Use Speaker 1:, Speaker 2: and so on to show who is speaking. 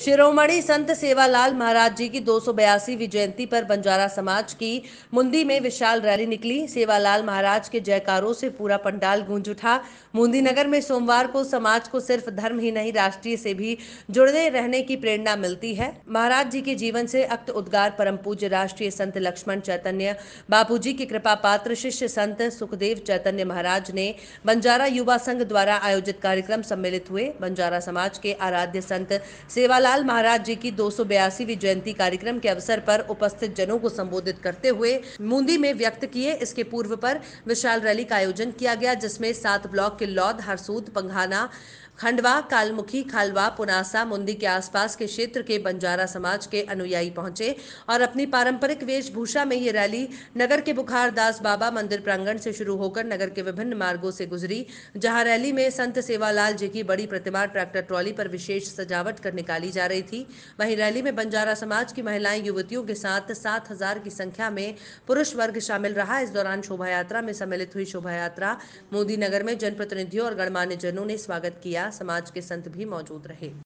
Speaker 1: शिरोमणि संत सेवालाल महाराज जी की दो बयासीवी जयंती पर बंजारा समाज की मुंदी में विशाल रैली निकली सेवालाल महाराज के जयकारों से पूरा पंडाल गूंज उठा मुंदी नगर में सोमवार को समाज को सिर्फ धर्म ही नहीं राष्ट्रीय से भी जुड़े रहने की प्रेरणा मिलती है महाराज जी के जीवन से अक्त उद्गार परम पूज्य राष्ट्रीय संत लक्ष्मण चैतन्य बापू जी के कृपा पात्र शिष्य संत सुखदेव चैतन्य महाराज ने बंजारा युवा संघ द्वारा आयोजित कार्यक्रम सम्मिलित हुए बंजारा समाज के आराध्य संत सेवालाल लाल महाराज जी की दो सौ जयंती कार्यक्रम के अवसर पर उपस्थित जनों को संबोधित करते हुए मुंदी में व्यक्त किए इसके पूर्व पर विशाल रैली का आयोजन किया गया जिसमें सात ब्लॉक के लौद हरसूद पंघाना खंडवा कालमुखी खालवा पुनासा मुंदी के आसपास के क्षेत्र के बंजारा समाज के अनुयायी पहुंचे और अपनी पारंपरिक वेशभूषा में ये रैली नगर के बुखार दास बाबा मंदिर प्रांगण से शुरू होकर नगर के विभिन्न मार्गों से गुजरी जहां रैली में संत सेवालाल जी की बड़ी प्रतिमा ट्रैक्टर ट्रॉली पर विशेष सजावट कर निकाली जा रही थी वहीं रैली में बंजारा समाज की महिलाएं युवतियों के साथ सात हजार की संख्या में पुरुष वर्ग शामिल रहा इस दौरान शोभा यात्रा में सम्मिलित हुई शोभा यात्रा मोदी नगर में जनप्रतिनिधियों और गणमान्य जनों ने स्वागत किया समाज के संत भी मौजूद रहे